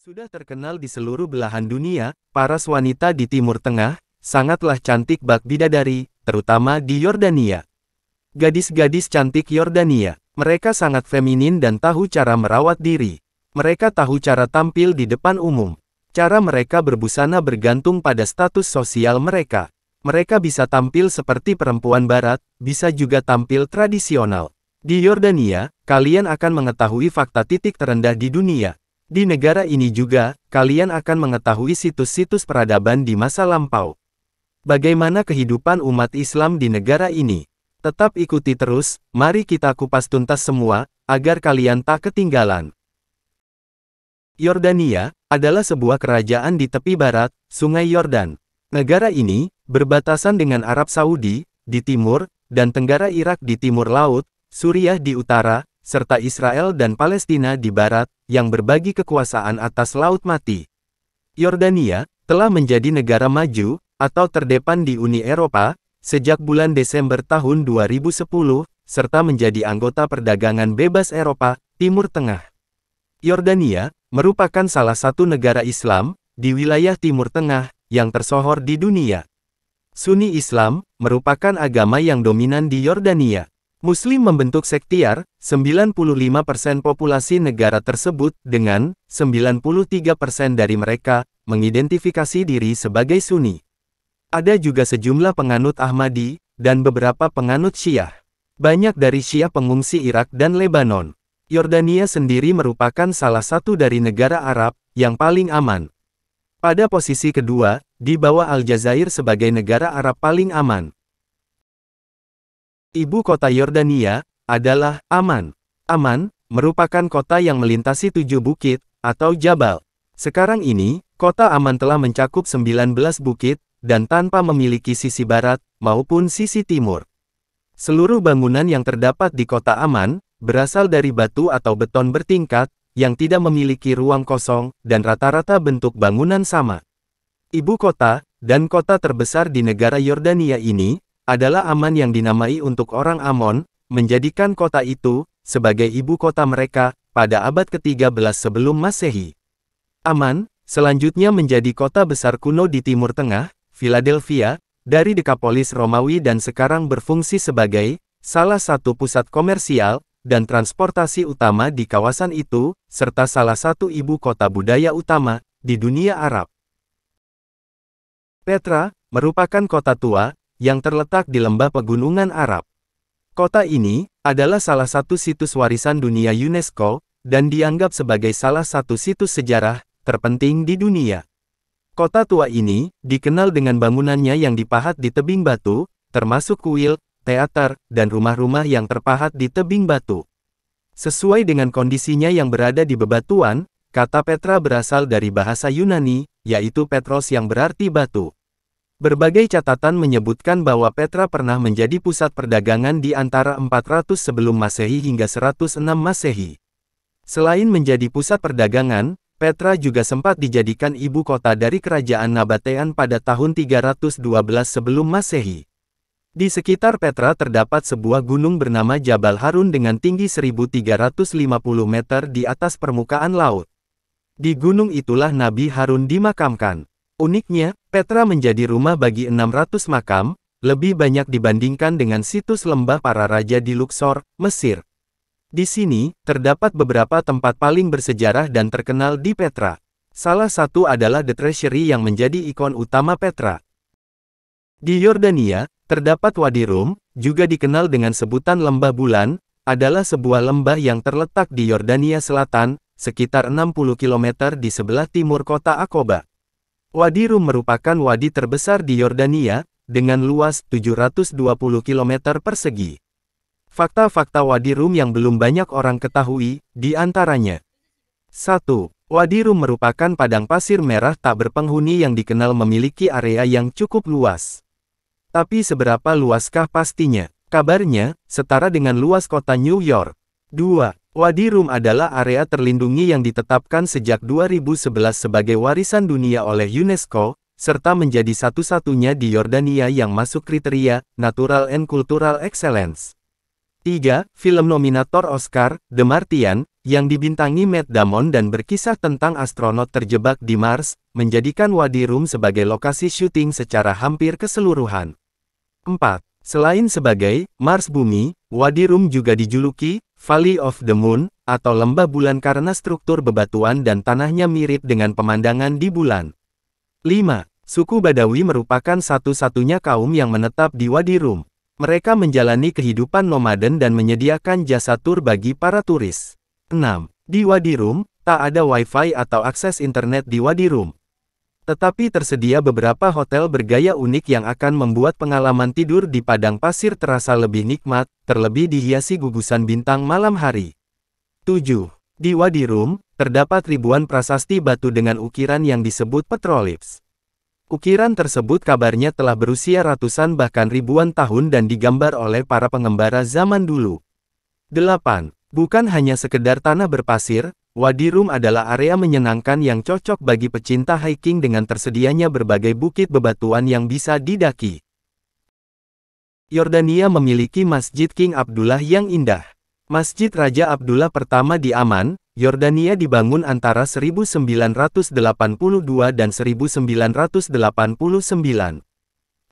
Sudah terkenal di seluruh belahan dunia, paras wanita di Timur Tengah sangatlah cantik bak bidadari, terutama di Yordania. Gadis-gadis cantik Yordania, mereka sangat feminin dan tahu cara merawat diri. Mereka tahu cara tampil di depan umum. Cara mereka berbusana bergantung pada status sosial mereka. Mereka bisa tampil seperti perempuan barat, bisa juga tampil tradisional. Di Yordania, kalian akan mengetahui fakta titik terendah di dunia. Di negara ini juga, kalian akan mengetahui situs-situs peradaban di masa lampau. Bagaimana kehidupan umat Islam di negara ini? Tetap ikuti terus, mari kita kupas tuntas semua, agar kalian tak ketinggalan. Yordania adalah sebuah kerajaan di tepi barat, Sungai Yordan. Negara ini berbatasan dengan Arab Saudi di timur, dan Tenggara Irak di timur laut, Suriah di utara, serta Israel dan Palestina di barat, yang berbagi kekuasaan atas Laut Mati. Yordania, telah menjadi negara maju, atau terdepan di Uni Eropa, sejak bulan Desember tahun 2010, serta menjadi anggota perdagangan bebas Eropa, Timur Tengah. Yordania, merupakan salah satu negara Islam, di wilayah Timur Tengah, yang tersohor di dunia. Sunni Islam, merupakan agama yang dominan di Yordania. Muslim membentuk sektiar, 95% populasi negara tersebut, dengan 93% dari mereka, mengidentifikasi diri sebagai Sunni. Ada juga sejumlah penganut Ahmadi, dan beberapa penganut Syiah. Banyak dari Syiah pengungsi Irak dan Lebanon. Yordania sendiri merupakan salah satu dari negara Arab, yang paling aman. Pada posisi kedua, di bawah Aljazair sebagai negara Arab paling aman. Ibu kota Yordania adalah Aman. Aman merupakan kota yang melintasi tujuh bukit atau jabal. Sekarang ini, kota Aman telah mencakup 19 bukit dan tanpa memiliki sisi barat maupun sisi timur. Seluruh bangunan yang terdapat di kota Aman berasal dari batu atau beton bertingkat yang tidak memiliki ruang kosong dan rata-rata bentuk bangunan sama. Ibu kota dan kota terbesar di negara Yordania ini adalah Aman yang dinamai untuk orang Amon, menjadikan kota itu sebagai ibu kota mereka pada abad ke-13 sebelum Masehi. Aman selanjutnya menjadi kota besar kuno di Timur Tengah, Philadelphia, dari Dekapolis Romawi dan sekarang berfungsi sebagai salah satu pusat komersial dan transportasi utama di kawasan itu, serta salah satu ibu kota budaya utama di dunia Arab. Petra merupakan kota tua yang terletak di lembah pegunungan Arab. Kota ini adalah salah satu situs warisan dunia UNESCO dan dianggap sebagai salah satu situs sejarah terpenting di dunia. Kota tua ini dikenal dengan bangunannya yang dipahat di tebing batu, termasuk kuil, teater, dan rumah-rumah yang terpahat di tebing batu. Sesuai dengan kondisinya yang berada di bebatuan, kata Petra berasal dari bahasa Yunani, yaitu Petros yang berarti batu. Berbagai catatan menyebutkan bahwa Petra pernah menjadi pusat perdagangan di antara 400 sebelum Masehi hingga 106 Masehi. Selain menjadi pusat perdagangan, Petra juga sempat dijadikan ibu kota dari kerajaan Nabatean pada tahun 312 sebelum Masehi. Di sekitar Petra terdapat sebuah gunung bernama Jabal Harun dengan tinggi 1350 meter di atas permukaan laut. Di gunung itulah Nabi Harun dimakamkan. Uniknya, Petra menjadi rumah bagi 600 makam, lebih banyak dibandingkan dengan situs lembah para raja di Luxor, Mesir. Di sini, terdapat beberapa tempat paling bersejarah dan terkenal di Petra. Salah satu adalah The Treasury yang menjadi ikon utama Petra. Di Yordania, terdapat Wadi Rum, juga dikenal dengan sebutan Lembah Bulan, adalah sebuah lembah yang terletak di Yordania Selatan, sekitar 60 km di sebelah timur kota Aqaba. Wadi Rum merupakan wadi terbesar di Yordania, dengan luas 720 km persegi. Fakta-fakta Wadi Rum yang belum banyak orang ketahui, di antaranya. 1. Wadi Rum merupakan padang pasir merah tak berpenghuni yang dikenal memiliki area yang cukup luas. Tapi seberapa luaskah pastinya? Kabarnya, setara dengan luas kota New York. 2. Wadi Rum adalah area terlindungi yang ditetapkan sejak 2011 sebagai warisan dunia oleh UNESCO, serta menjadi satu-satunya di Yordania yang masuk kriteria Natural and Cultural Excellence. 3. Film nominator Oscar, The Martian, yang dibintangi Matt Damon dan berkisah tentang astronot terjebak di Mars, menjadikan Wadi Rum sebagai lokasi syuting secara hampir keseluruhan. 4. Selain sebagai Mars Bumi, Wadi Rum juga dijuluki Valley of the Moon atau Lembah Bulan karena struktur bebatuan dan tanahnya mirip dengan pemandangan di bulan. 5. Suku Badawi merupakan satu-satunya kaum yang menetap di Wadi Rum. Mereka menjalani kehidupan nomaden dan menyediakan jasa tur bagi para turis. 6. Di Wadi Rum, tak ada wifi atau akses internet di Wadi Rum. Tetapi tersedia beberapa hotel bergaya unik yang akan membuat pengalaman tidur di padang pasir terasa lebih nikmat, terlebih dihiasi gugusan bintang malam hari. 7. Di Wadi Rum, terdapat ribuan prasasti batu dengan ukiran yang disebut petrolips. Ukiran tersebut kabarnya telah berusia ratusan bahkan ribuan tahun dan digambar oleh para pengembara zaman dulu. 8. Bukan hanya sekedar tanah berpasir, Wadi Rum adalah area menyenangkan yang cocok bagi pecinta hiking dengan tersedianya berbagai bukit bebatuan yang bisa didaki. Yordania memiliki Masjid King Abdullah yang indah. Masjid Raja Abdullah pertama di Aman, Yordania dibangun antara 1982 dan 1989.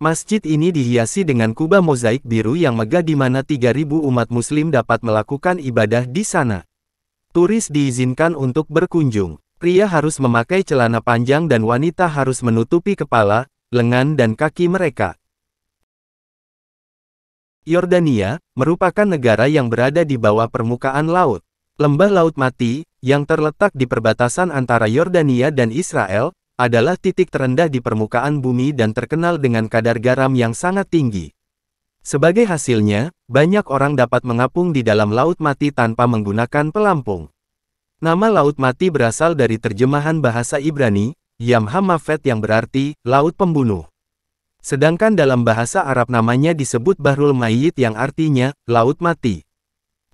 Masjid ini dihiasi dengan kubah mozaik biru yang megah di mana 3.000 umat muslim dapat melakukan ibadah di sana. Turis diizinkan untuk berkunjung. Pria harus memakai celana panjang dan wanita harus menutupi kepala, lengan dan kaki mereka. Yordania merupakan negara yang berada di bawah permukaan laut. Lembah Laut Mati, yang terletak di perbatasan antara Yordania dan Israel, adalah titik terendah di permukaan bumi dan terkenal dengan kadar garam yang sangat tinggi. Sebagai hasilnya, banyak orang dapat mengapung di dalam laut mati tanpa menggunakan pelampung. Nama Laut Mati berasal dari terjemahan bahasa Ibrani, Yam Hamafet yang berarti, Laut Pembunuh. Sedangkan dalam bahasa Arab namanya disebut Bahrul Mayyit yang artinya, Laut Mati.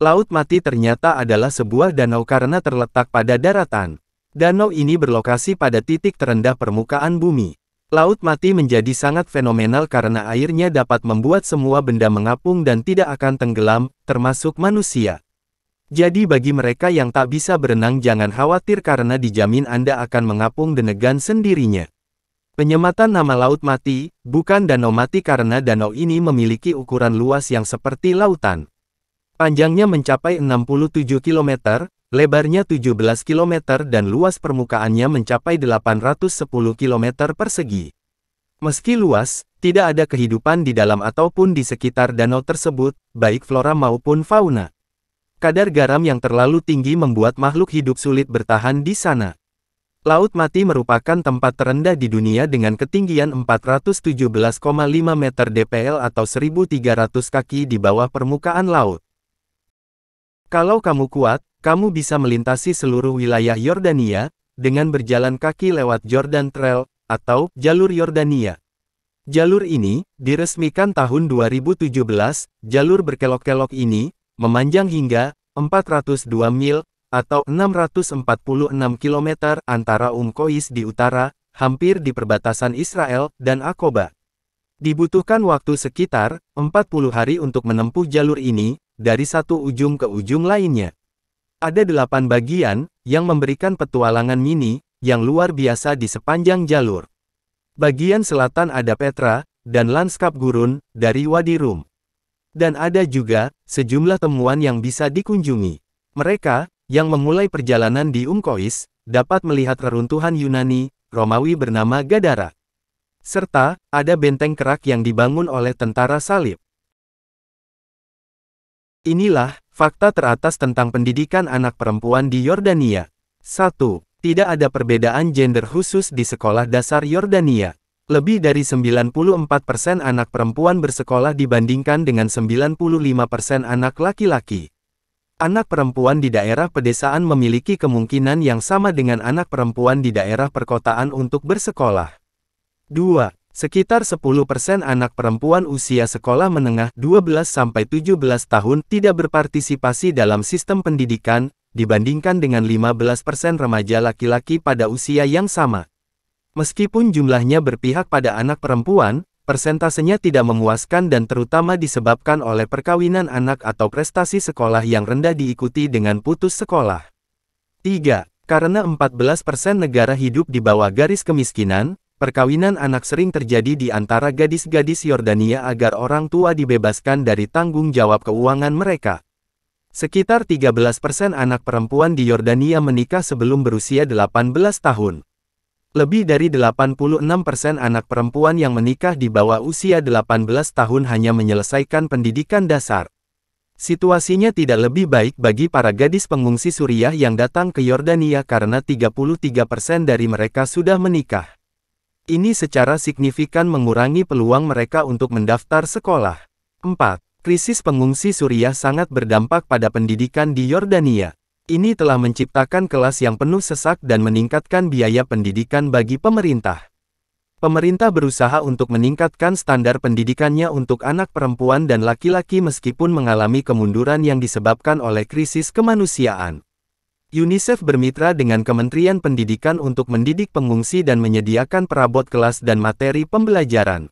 Laut Mati ternyata adalah sebuah danau karena terletak pada daratan. Danau ini berlokasi pada titik terendah permukaan bumi. Laut mati menjadi sangat fenomenal karena airnya dapat membuat semua benda mengapung dan tidak akan tenggelam, termasuk manusia. Jadi bagi mereka yang tak bisa berenang jangan khawatir karena dijamin Anda akan mengapung denegan sendirinya. Penyematan nama Laut Mati, bukan danau mati karena danau ini memiliki ukuran luas yang seperti lautan. Panjangnya mencapai 67 km, Lebarnya 17 km dan luas permukaannya mencapai 810 km persegi. Meski luas, tidak ada kehidupan di dalam ataupun di sekitar danau tersebut, baik flora maupun fauna. Kadar garam yang terlalu tinggi membuat makhluk hidup sulit bertahan di sana. Laut Mati merupakan tempat terendah di dunia dengan ketinggian 417,5 meter DPL atau 1300 kaki di bawah permukaan laut. Kalau kamu kuat, kamu bisa melintasi seluruh wilayah Yordania, dengan berjalan kaki lewat Jordan Trail, atau Jalur Yordania. Jalur ini, diresmikan tahun 2017, jalur berkelok-kelok ini, memanjang hingga 402 mil, atau 646 km antara Umkois di utara, hampir di perbatasan Israel dan Akoba. Dibutuhkan waktu sekitar 40 hari untuk menempuh jalur ini, dari satu ujung ke ujung lainnya. Ada delapan bagian, yang memberikan petualangan mini, yang luar biasa di sepanjang jalur. Bagian selatan ada Petra, dan lanskap gurun, dari Wadi Rum. Dan ada juga, sejumlah temuan yang bisa dikunjungi. Mereka, yang memulai perjalanan di Umkois, dapat melihat reruntuhan Yunani, Romawi bernama Gadara. Serta, ada benteng kerak yang dibangun oleh tentara salib. Inilah, fakta teratas tentang pendidikan anak perempuan di Yordania. 1. Tidak ada perbedaan gender khusus di sekolah dasar Yordania. Lebih dari 94% anak perempuan bersekolah dibandingkan dengan 95% anak laki-laki. Anak perempuan di daerah pedesaan memiliki kemungkinan yang sama dengan anak perempuan di daerah perkotaan untuk bersekolah. 2. Sekitar 10% anak perempuan usia sekolah menengah 12-17 tahun tidak berpartisipasi dalam sistem pendidikan, dibandingkan dengan 15% remaja laki-laki pada usia yang sama. Meskipun jumlahnya berpihak pada anak perempuan, persentasenya tidak memuaskan dan terutama disebabkan oleh perkawinan anak atau prestasi sekolah yang rendah diikuti dengan putus sekolah. 3. Karena 14% negara hidup di bawah garis kemiskinan, Perkawinan anak sering terjadi di antara gadis-gadis Yordania agar orang tua dibebaskan dari tanggung jawab keuangan mereka. Sekitar 13% persen anak perempuan di Yordania menikah sebelum berusia 18 tahun. Lebih dari 86% persen anak perempuan yang menikah di bawah usia 18 tahun hanya menyelesaikan pendidikan dasar. Situasinya tidak lebih baik bagi para gadis pengungsi Suriah yang datang ke Yordania karena 33% persen dari mereka sudah menikah. Ini secara signifikan mengurangi peluang mereka untuk mendaftar sekolah. 4. Krisis pengungsi Suriah sangat berdampak pada pendidikan di Yordania. Ini telah menciptakan kelas yang penuh sesak dan meningkatkan biaya pendidikan bagi pemerintah. Pemerintah berusaha untuk meningkatkan standar pendidikannya untuk anak perempuan dan laki-laki meskipun mengalami kemunduran yang disebabkan oleh krisis kemanusiaan. UNICEF bermitra dengan Kementerian Pendidikan untuk mendidik pengungsi dan menyediakan perabot kelas dan materi pembelajaran.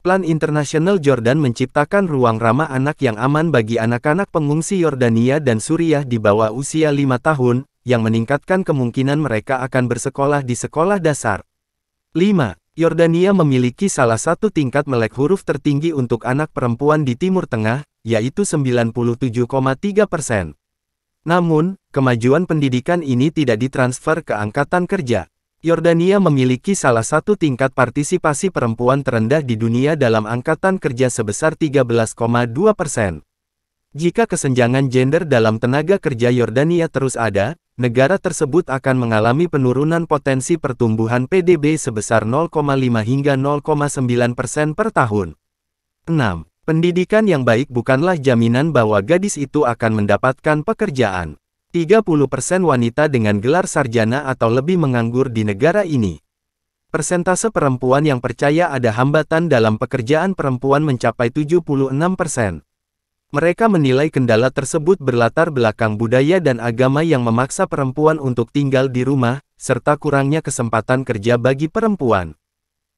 Plan Internasional Jordan menciptakan ruang ramah anak yang aman bagi anak-anak pengungsi Yordania dan Suriah di bawah usia 5 tahun, yang meningkatkan kemungkinan mereka akan bersekolah di sekolah dasar. 5. Yordania memiliki salah satu tingkat melek huruf tertinggi untuk anak perempuan di Timur Tengah, yaitu 97,3 persen. Namun, kemajuan pendidikan ini tidak ditransfer ke angkatan kerja. Yordania memiliki salah satu tingkat partisipasi perempuan terendah di dunia dalam angkatan kerja sebesar 13,2 persen. Jika kesenjangan gender dalam tenaga kerja Yordania terus ada, negara tersebut akan mengalami penurunan potensi pertumbuhan PDB sebesar 0,5 hingga 0,9 persen per tahun. 6. Pendidikan yang baik bukanlah jaminan bahwa gadis itu akan mendapatkan pekerjaan. 30% wanita dengan gelar sarjana atau lebih menganggur di negara ini. Persentase perempuan yang percaya ada hambatan dalam pekerjaan perempuan mencapai 76%. Mereka menilai kendala tersebut berlatar belakang budaya dan agama yang memaksa perempuan untuk tinggal di rumah, serta kurangnya kesempatan kerja bagi perempuan.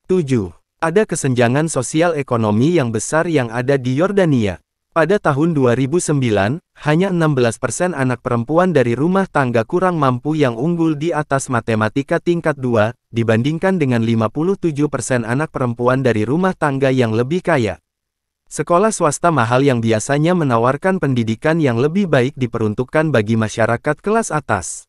7. Ada kesenjangan sosial ekonomi yang besar yang ada di Yordania. Pada tahun 2009, hanya 16% anak perempuan dari rumah tangga kurang mampu yang unggul di atas matematika tingkat 2, dibandingkan dengan 57% anak perempuan dari rumah tangga yang lebih kaya. Sekolah swasta mahal yang biasanya menawarkan pendidikan yang lebih baik diperuntukkan bagi masyarakat kelas atas.